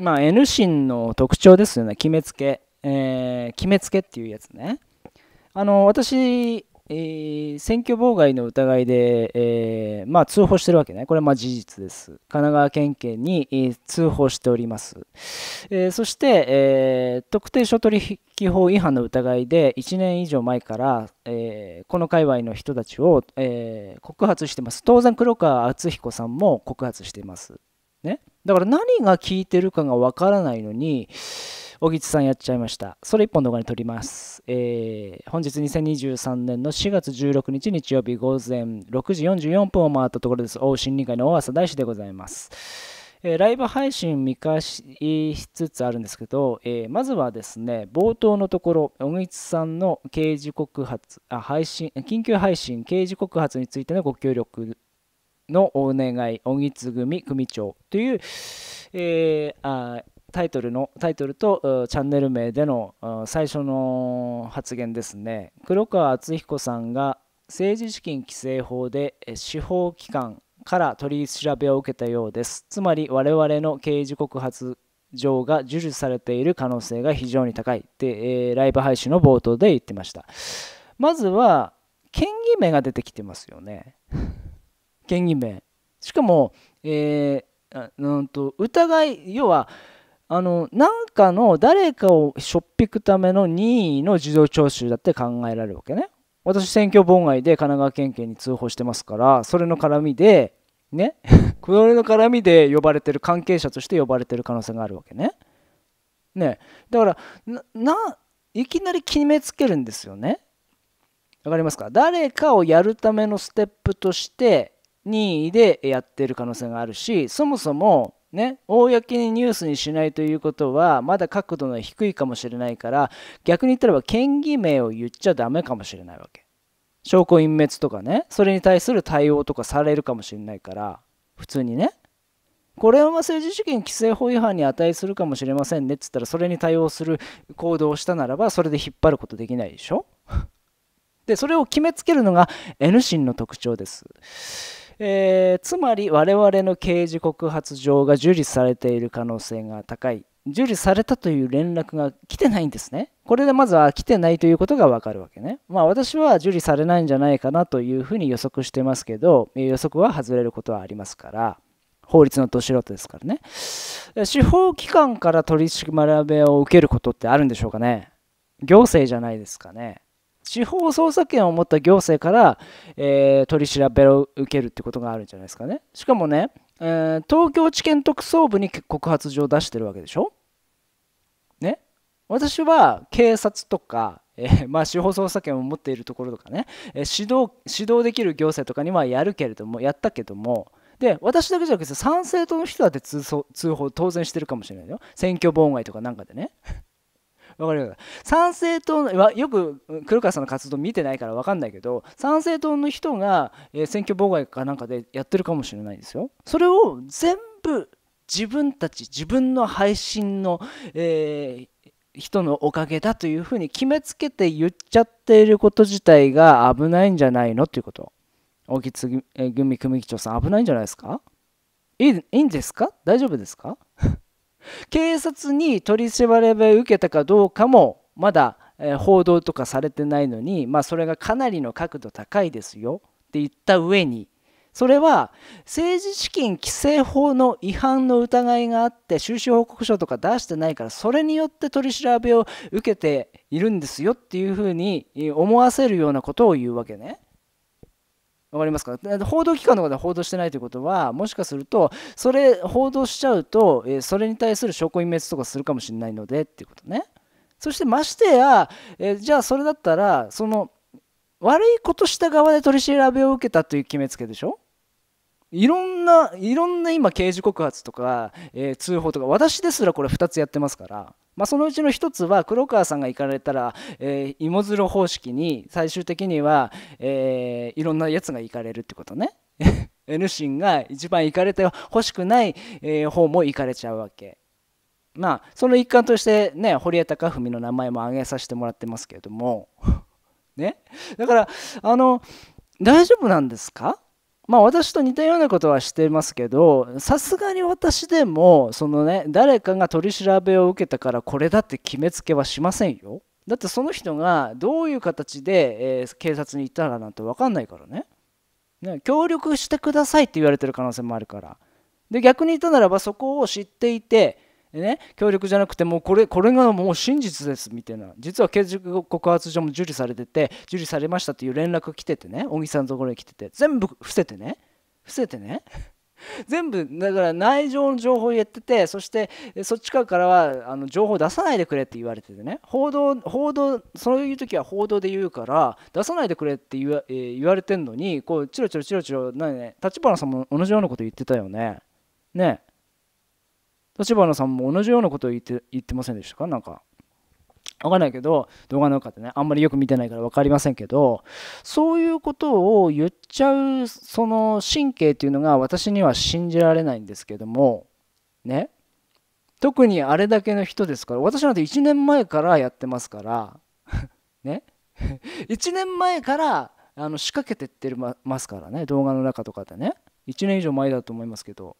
まあ、N 神の特徴ですよね決めつけ、えー、決めつけっていうやつねあの私、えー、選挙妨害の疑いで、えー、まあ、通報してるわけねこれはま事実です神奈川県警に、え通報しております、えそして、え特定商取引法違反の疑いで1年以上前から、えこの界隈の人たちを、え告発してます当然黒川敦彦さんも告発してますねだから何が効いてるかがわからないのに、小津さんやっちゃいました。それ1本動画に撮ります。えー、本日2023年の4月16日日曜日午前6時44分を回ったところです。大審議会の大浅大師でございます。えー、ライブ配信見返しつつあるんですけど、えー、まずはですね、冒頭のところ、小口さんの刑事告発、あ配信緊急配信、刑事告発についてのご協力のお願い鬼津組組長という、えー、タイトルのタイトルとチャンネル名での最初の発言ですね黒川敦彦さんが政治資金規正法で司法機関から取り調べを受けたようですつまり我々の刑事告発状が受理されている可能性が非常に高いって、えー、ライブ配信の冒頭で言ってましたまずは県議名が出てきてますよね嫌疑名しかも、えー、んと疑い要はあのなんかの誰かをしょっぴくための任意の事情聴取だって考えられるわけね私選挙妨害で神奈川県警に通報してますからそれの絡みでね これの絡みで呼ばれてる関係者として呼ばれてる可能性があるわけねねだからないきなり決めつけるんですよねわかりますか誰かをやるためのステップとして任意でやってる可能性があるしそもそもね、公にニュースにしないということはまだ角度の低いかもしれないから逆に言ったらば県名を言っちゃダメかもしれないわけ証拠隠滅とかねそれに対する対応とかされるかもしれないから普通にねこれは政治資金規正法違反に値するかもしれませんねっつったらそれに対応する行動をしたならばそれで引っ張ることできないでしょ でそれを決めつけるのが N 心の特徴ですえー、つまり我々の刑事告発状が受理されている可能性が高い受理されたという連絡が来てないんですねこれでまずは来てないということがわかるわけねまあ私は受理されないんじゃないかなというふうに予測してますけど予測は外れることはありますから法律のど素人ですからね司法機関から取り締まりを受けることってあるんでしょうかね行政じゃないですかね地方捜査権を持った行政から、えー、取り調べを受けるってことがあるんじゃないですかね。しかもね、えー、東京地検特捜部に告発状を出してるわけでしょね私は警察とか、えー、まあ、司法捜査権を持っているところとかね、えー、指導指導できる行政とかにはやるけれどもやったけどもで私だけじゃなくて参政党の人だって通報当然してるかもしれないよ選挙妨害とかなんかでねわかる参政党のよく黒川さんの活動見てないからわかんないけど参政党の人が、え選挙妨害かなんかでやってるかもしれないですよ。それを全部自分たち自分の配信の、えー、人のおかげだというふうに決めつけて言っちゃっていること自体が危ないんじゃないのということ大木組組長さん危ないんじゃないですかいいいんですか大丈夫ですか警察に取り調べを受けたかどうかもまだ報道とかされてないのに、まあ、それがかなりの角度高いですよって言った上にそれは政治資金規正法の違反の疑いがあって収支報告書とか出してないからそれによって取り調べを受けているんですよっていうふうに思わせるようなことを言うわけね。分かりますか報道機関の方は報道してないということはもしかするとそれ報道しちゃうと、えそれに対する証拠隠滅とかするかもしれないのでっていうことねそしてましてや、えじゃあそれだったらその悪いことした側で取り調べを受けたという決めつけでしょいろんないろんな今刑事告発とか、えー、通報とか私ですらこれ2つやってますから、まあ、そのうちの1つは黒川さんが行かれたら、えー、芋づる方式に最終的には、えー、いろんなやつが行かれるってことね。N 心が一番行かれてほしくない、えー、方も行かれちゃうわけ。まあその一環としてね堀江貴文の名前も挙げさせてもらってますけれども ねだからあの大丈夫なんですかまあ私と似たようなことはしてますけどさすがに私でもそのね誰かが取り調べを受けたからこれだって決めつけはしませんよだってその人がどういう形で、えー、警察に行ったらなんて分かんないからねね協力してくださいって言われてる可能性もあるからで逆に言ったならばそこを知っていてね、協力じゃなくてもうこれこれがもう真実ですみたいな実は刑事告発状も受理されてて受理されましたっていう連絡来ててね小木さんのところに来てて全部伏せてね伏せてね 全部だから内情の情報を入っててそしてそっち側からはあの情報を出さないでくれって言われててね報道報道そういう時は報道で言うから出さないでくれって言わ,、えー、言われてんのにこうチロチロチロチロ何ね立花さんも同じようなこと言ってたよねね立花さんも同じようなことを言って言ってませんでしたかなんかわかんないけど動画の中でねあんまりよく見てないから分かりませんけどそういうことを言っちゃうその神経っていうのが私には信じられないんですけどもね特にあれだけの人ですから私なんて1年前からやってますから ね1 年前からあの仕掛けてってますからね動画の中とかでね1年以上前だと思いますけど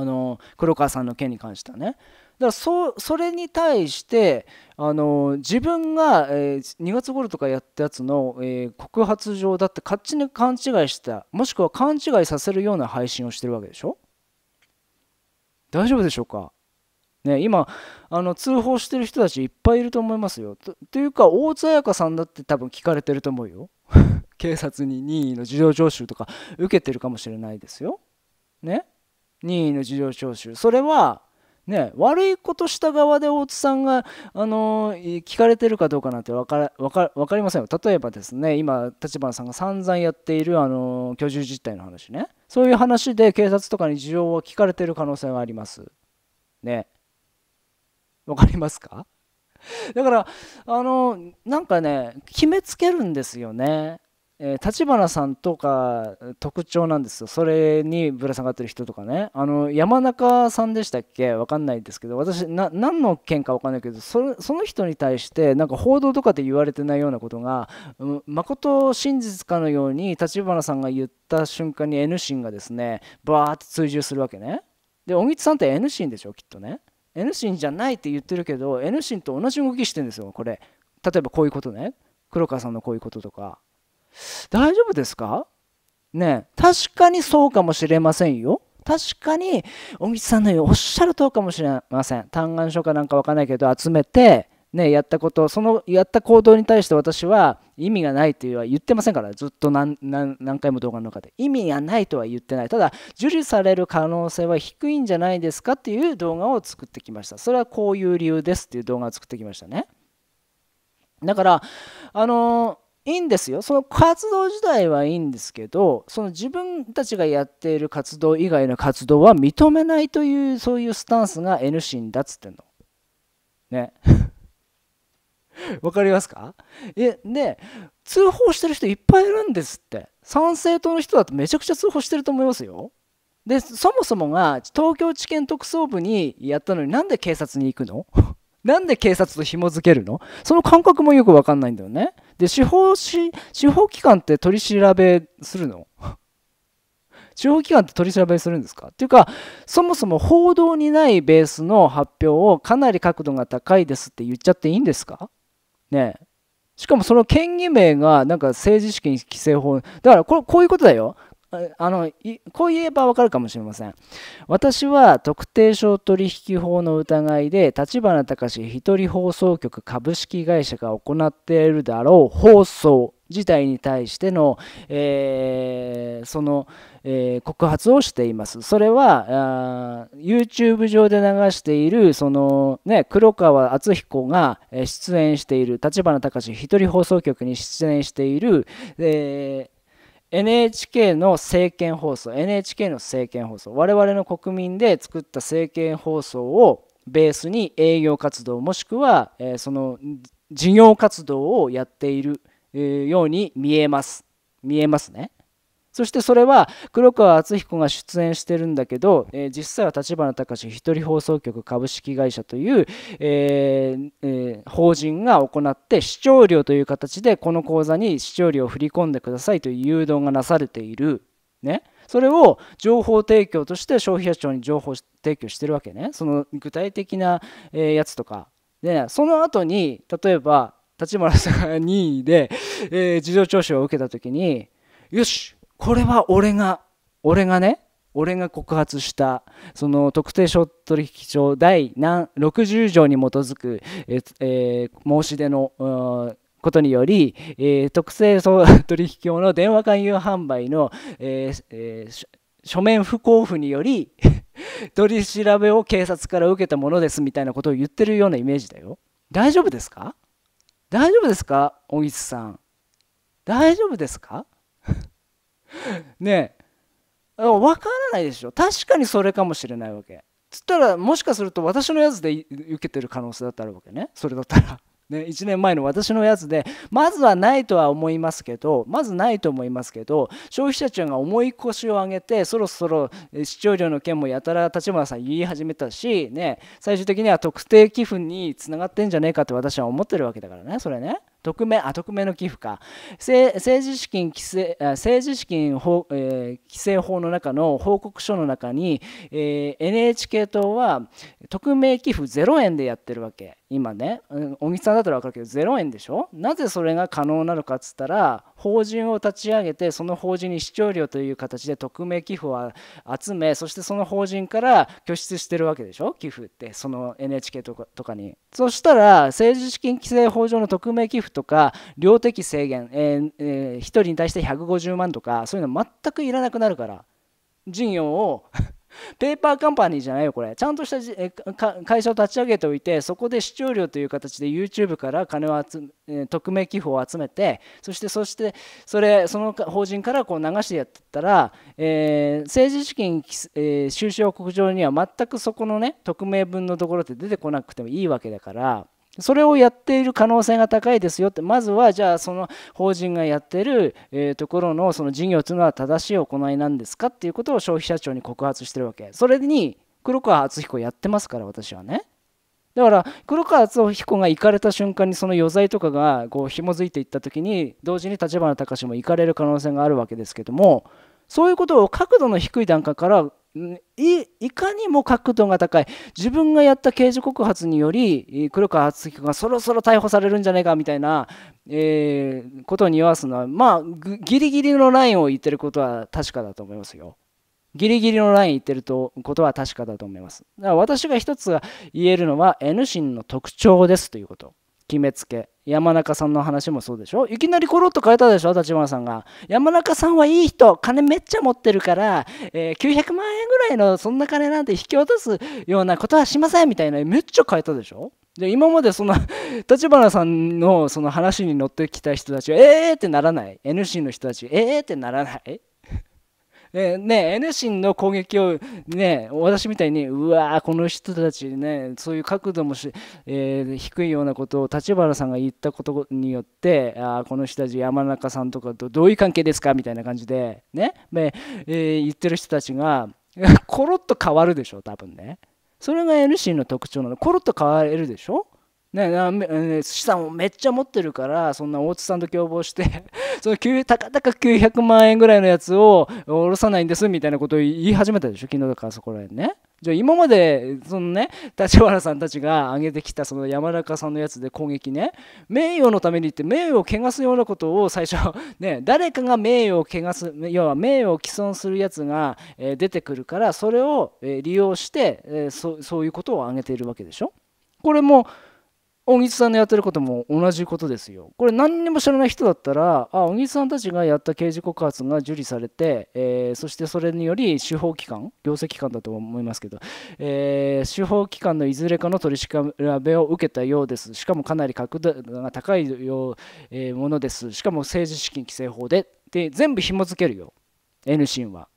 あの黒川さんの件に関してはね。だからそそれに対してあの自分が、えー、2月頃とかやったやつの、えー、告発状だって勝手に勘違いしたもしくは勘違いさせるような配信をしてるわけでしょ大丈夫でしょうかね、今あの通報してる人たちいっぱいいると思いますよ。とというか大津彩香さんだって多分聞かれてると思うよ。警察に任意の事情聴取とか受けてるかもしれないですよ。ね任意の事情聴取それはね、悪いことした側で大津さんが、あのー、聞かれてるかどうかなんて分かかかりませんよ。例えばですね今立花さんが散々やっている、あのー、居住実態の話ねそういう話で警察とかに事情を聞かれてる可能性があります。ね。分かりますかだからあのー、なんかね決めつけるんですよね。え立花さんとか特徴なんですよそれにぶら下がってる人とかねあの山中さんでしたっけわかんないですけど私な何の件かわかんないけどそその人に対してなんか報道とかで言われてないようなことが、うん、誠真実かのように立花さんが言った瞬間に N シンがですねバーって追従するわけねで小木さんって N シーンでしょきっとね N シーンじゃないって言ってるけど N シンと同じ動きしてんですよこれ例えばこういうことね黒川さんのこういうこととか大丈夫ですかね確かにそうかもしれませんよ。確かに、小口さんのようにおっしゃるとかもしれません。嘆願書かなんかわかんないけど、集めて、ね、やったこと、そのやった行動に対して私は意味がないというは言ってませんから、ずっと何回も動画の中で。意味がないとは言ってない。ただ、受理される可能性は低いんじゃないですかっていう動画を作ってきました。それはこういう理由ですっていう動画を作ってきましたね。だから、あのーいいんですよその活動自体はいいんですけどその自分たちがやっている活動以外の活動は認めないというそういうスタンスが N 心だっつってんの。ね。わかりますかえで通報してる人いっぱいいるんですって参政党の人だとめちゃくちゃ通報してると思いますよ。でそもそもが東京地検特捜部にやったのになんで警察に行くのなんで警察と紐付けるのその感覚もよく分かんないんだよね。で、司法し、司法機関って取り調べするの 司法機関って取り調べするんですかっていうか、そもそも報道にないベースの発表をかなり角度が高いですって言っちゃっていいんですかねえ。しかもその県議名がなんか政治資金規正法。だからこれこういうことだよ。あのこう言えばわかるかもしれません。私は特定商取引法の疑いで立花隆一人放送局株式会社が行っているだろう放送自体に対しての、えー、その、えー、告発をしています。それはあ YouTube 上で流しているその、ね、黒川敦彦が出演している立花隆一人放送局に出演している、えー NHK の政見放送 NHK の政見放送我々の国民で作った政見放送をベースに営業活動もしくは、えー、その事業活動をやっているように見えます見えますねそしてそれは黒川敦彦が出演してるんだけど、えー、実際は立花隆一人放送局株式会社という、えーえー、法人が行って視聴料という形でこの口座に視聴料を振り込んでくださいという誘導がなされている。ね、それを情報提供として消費者庁に情報提供してるわけねその具体的なやつとかでその後に例えば立花さんが任意で、えー、事情聴取を受けた時によしこれは俺が俺がね俺が告発したその特定商取引法第60条に基づく、ええー、申し出のことにより、えー、特定取引法の電話勧誘販売の、えーえー、書面不交付により 取り調べを警察から受けたものですみたいなことを言ってるようなイメージだよ。大丈夫ですか大丈夫ですか小木さん。大丈夫ですか ねえ分からないでしょ確かにそれかもしれないわけつったらもしかすると私のやつで受けてる可能性だってあるわけねそれだったら。ね、1年前の私のやつでまずはないとは思いますけどまずないと思いますけど消費者庁が重い腰を上げてそろそろ視聴料の件もやたら立花さん言い始めたし、ね、最終的には特定寄付につながってんじゃねえかって私は思ってるわけだからねそれね。匿名、あ、匿名の寄付か。政治資金規制、政治資金法、えー、規制法の中の報告書の中に、えー、NHK 党は匿名寄付0円でやってるわけ。今ね、小木さんだったら分かるけど、0円でしょなぜそれが可能なのかっつったら、法人を立ち上げて、その法人に視聴料という形で匿名寄付を集め、そしてその法人から拠出してるわけでしょ寄付って、その NHK とかとかに。そしたら、政治資金規正法上の匿名寄付府とか量的制限、えーえー、1人に対して150万とかそういうの全くいらなくなるから事業を ペーパーカンパニーじゃないよこれちゃんとしたじ会社を立ち上げておいてそこで視聴料という形で YouTube から金を集め匿名寄付を集めてそしてそしてそれその法人からこう流してやってったら、えー、政治資金、えー、収支報告上には全くそこのね匿名分のところって出てこなくてもいいわけだから。それをやっている可能性が高いですよってまずはじゃあその法人がやってる、えところのその事業というのは正しい行いなんですかっていうことを消費者庁に告発してるわけそれに黒川敦彦やってますから私はねだから黒川敦彦が行かれた瞬間にその余罪とかがこう紐づいていった時に同時に立花隆も行かれる可能性があるわけですけどもそういうことを角度の低い段階からいかにも角度が高い自分がやった刑事告発により黒川敦彦がそろそろ逮捕されるんじゃないかみたいな、えー、ことを匂わすのはまあギリギリのラインを言ってることは確かだと思いますよ。ギリギリのライン言ってるとことは確かだと思います。だから私が一つ言えるのは N 心の特徴ですということ。決めつけ山中さんの話もそうでしょいきなりコロッと変えたでしょ立花さんが山中さんはいい人金めっちゃ持ってるから、えー、900万円ぐらいのそんな金なんて引き落とすようなことはしませんみたいなめっちゃ変えたでしょで今までその 立花さんのその話に乗ってきた人たちはえーってならない NC の人たちえーってならないえー、ね、エネシンの攻撃を、ね、私みたいに、うわー、この人たちね、そういう角度もし、えー、低いようなことを立花さんが言ったことによって、あこの人たち、山中さんとかとどういう関係ですかみたいな感じで、ね、ねえー、言ってる人たちが、コロッと変わるでしょ、多分ね。それが N シンの特徴なの。コロッと変われるでしょね、資産をめっちゃ持ってるからそんな大津さんと共謀して そのたかたか900万円ぐらいのやつを下ろさないんですみたいなことを言い始めたでしょ昨日だからそこら辺ね。じゃあ今までそのね立花さんたちが挙げてきたその山中さんのやつで攻撃ね名誉のためにって名誉を汚すようなことを最初 ね誰かが名誉を汚す要は名誉を毀損するやつが、出てくるからそれを、利用して、そういうことを挙げているわけでしょ。これも小木さんのやってることも同じことですよ。これ何にも知らない人だったら、あ、小木さんたちがやった刑事告発が受理されて、えー、そしてそれにより司法機関、行政機関だと思いますけど、えー、司法機関のいずれかの取り調べを受けたようです。しかもかなり角度が高いよう、えー、ものです。しかも政治資金規正法で。で、全部紐付けるよ。N シーンは。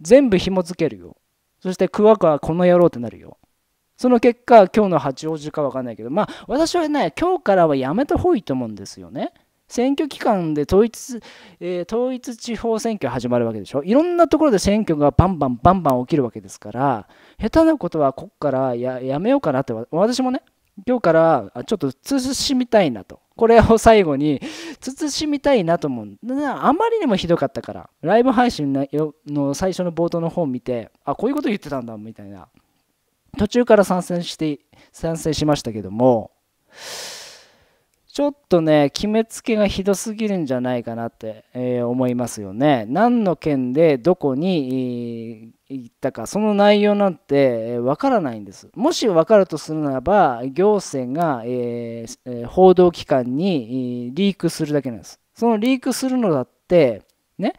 全部紐付けるよ。そして、クワクはこの野郎ってなるよ。その結果、今日の八王子か分かんないけど、まあ、私はね、今日からはやめた方がいいと思うんですよね。選挙期間で統一,、えー、統一地方選挙始まるわけでしょ。いろんなところで選挙がバンバンバンバン起きるわけですから、下手なことはここからやめようかなって、私もね、今日からちょっと慎みたいなと。これを最後に慎みたいなと思う。あまりにもひどかったから、ライブ配信の最初の冒頭の方を見て、あ、こういうこと言ってたんだみたいな。途中から参戦して参戦しましたけどもちょっとね決めつけがひどすぎるんじゃないかなって、え思いますよね何の件でどこに行ったかその内容なんてわからないんですもしわかるとするならば行政が、え報道機関にリークするだけなんですそのリークするのだってね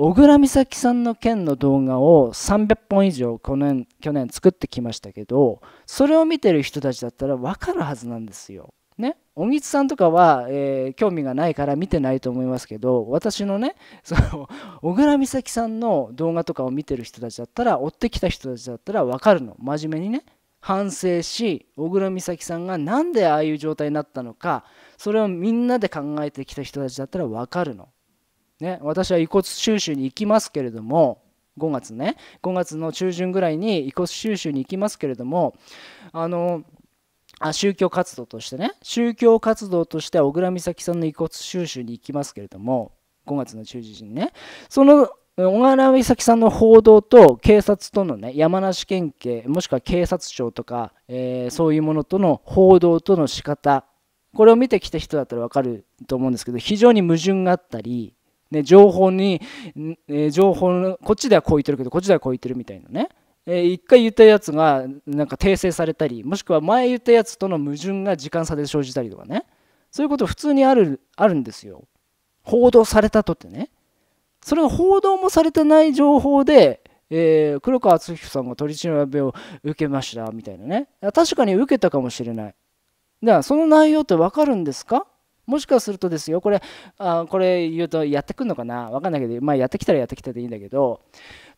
小倉美咲さんの件の動画を300本以上去年去年作ってきましたけどそれを見てる人たちだったら分かるはずなんですよ。ね、小木さんとかは、えー、興味がないから見てないと思いますけど私のねその小倉美咲さんの動画とかを見てる人たちだったら追ってきた人たちだったら分かるの真面目にね反省し小倉美咲さんが何でああいう状態になったのかそれをみんなで考えてきた人たちだったら分かるのね、私は遺骨収集に行きますけれども5月ね5月の中旬ぐらいに遺骨収集に行きますけれどもあのあ宗教活動としてね宗教活動として小倉美咲さんの遺骨収集に行きますけれども5月の中旬にねその小倉美咲さんの報道と警察とのね山梨県警もしくは警察庁とか、えー、そういうものとの報道との仕方これを見てきた人だったら分かると思うんですけど非常に矛盾があったりね、情報に、え情報のこっちではこう言ってるけどこっちではこう言ってるみたいなね、えー、一回言ったやつがなんか訂正されたりもしくは前言ったやつとの矛盾が時間差で生じたりとかねそういうこと普通にあるあるんですよ報道されたとってねそれが報道もされてない情報で、えー、黒川敦彦さんが取り調べを受けましたみたいなね確かに受けたかもしれないだからその内容って分かるんですかもしかするとですよ、これ、あこれ言うとやってくんのかなわかんないけど、まあやってきたらやってきたでいいんだけど、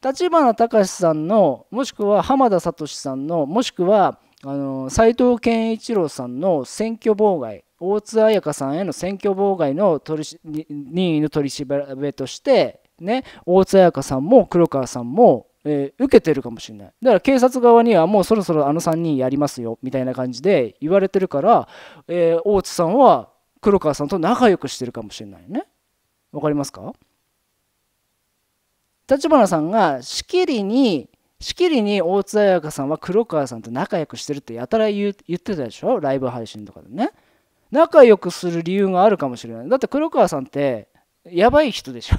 立花隆さんの、もしくは浜田聡さんの、もしくは、あの斉藤健一郎さんの選挙妨害、大津彩香さんへの選挙妨害の取り任意の取り調べとして、ね、大津彩香さんも黒川さんもえー、受けてるかもしれないだから警察側にはもうそろそろあの3人やりますよみたいな感じで言われてるから、えー、大津さんは黒川さんと仲良くしてるかもしれないね。わかりますか立花さんがしきりにしきりに大津彩香さんは黒川さんと仲良くしてるってやたら言言ってたでしょライブ配信とかでね。仲良くする理由があるかもしれない。だって黒川さんってやばい人でしょ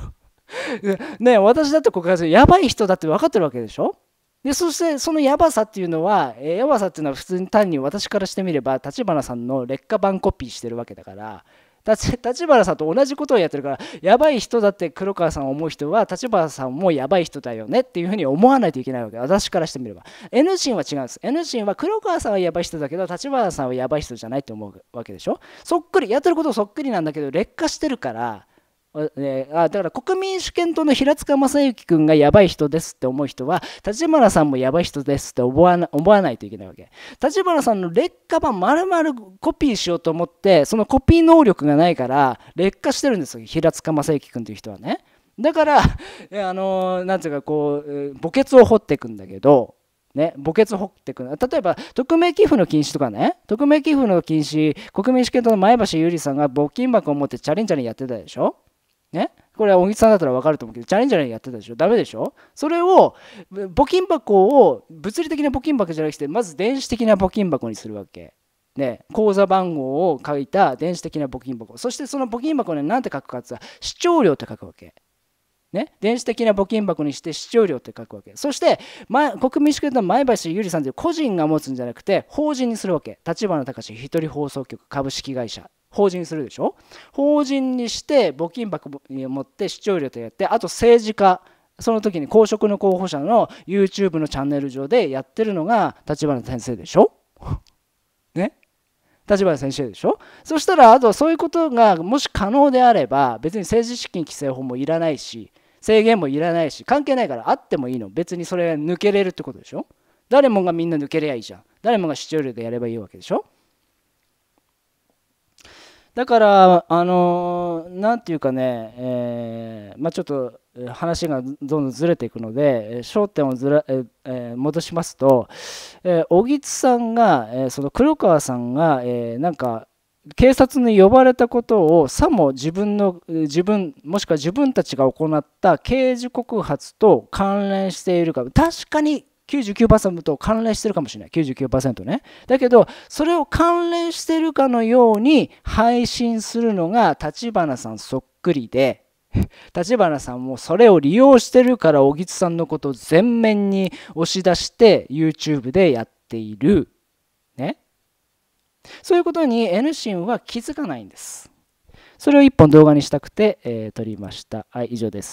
ね私だって告白するやばい人だって分かってるわけでしょでそしてそのやばさっていうのは、えー、やばさっていうのは普通に単に私からしてみれば立花さんの劣化版コピーしてるわけだから立花さんと同じことをやってるからやばい人だって黒川さんを思う人は立花さんもやばい人だよねっていうふうに思わないといけないわけ私からしてみれば N シンは違うんです N シンは黒川さんはやばい人だけど立花さんはやばい人じゃないと思うわけでしょそっくりやってることそっくりなんだけど劣化してるからえー、あだから国民主権党の平塚正幸君がやばい人ですって思う人は立花さんもやばい人ですって思わな思わないといけないわけ立花さんの劣化版丸々コピーしようと思ってそのコピー能力がないから劣化してるんですよ平塚正幸君という人はねだから、あのなんていうかこう墓穴を掘っていくんだけどね、墓穴掘ってく例えば匿名寄付の禁止とかね匿名寄付の禁止国民主権党の前橋ゆりさんが募金箱を持ってチャリンチャリンやってたでしょねこれは小木さんだったら分かると思うけどチャレンジャーやってたでしょダメでしょそれを募金箱を物理的な募金箱じゃなくてまず電子的な募金箱にするわけ。ね、口座番号を書いた電子的な募金箱そしてその募金箱に何て書くかって言視聴料って書くわけ。ね、電子的な募金箱にして視聴料って書くわけそして、ま、国民主権の前橋ゆりさんという個人が持つんじゃなくて法人にするわけ立花隆一人放送局株式会社法人するでしょ法人にして募金箱に持って視聴とやってあと政治家その時に公職の候補者の YouTube のチャンネル上でやってるのが立花先生でしょ ね立花先生でしょそしたらあとそういうことがもし可能であれば別に政治資金規正法もいらないし制限もいらないし関係ないからあってもいいの別にそれ抜けれるってことでしょ誰もがみんな抜けりゃいいじゃん誰もが視聴料でやればいいわけでしょだから、あのー、なんていうかね、えーまあ、ちょっと話がどんどんずれていくので、焦点をずら、えー、戻しますと、え小木津さんが、えー、その黒川さんが、えー、なんか、警察に呼ばれたことをさも自分の自分もしくは自分たちが行った刑事告発と関連しているか確かに99%と関連してるかもしれない99%ねだけどそれを関連してるかのように配信するのが立花さんそっくりで 立花さんもそれを利用してるから小木津さんのことを全面に押し出して YouTube でやっているねそういうことに N シンは気づかないんですそれを1本動画にしたくて、えー、撮りましたはい以上です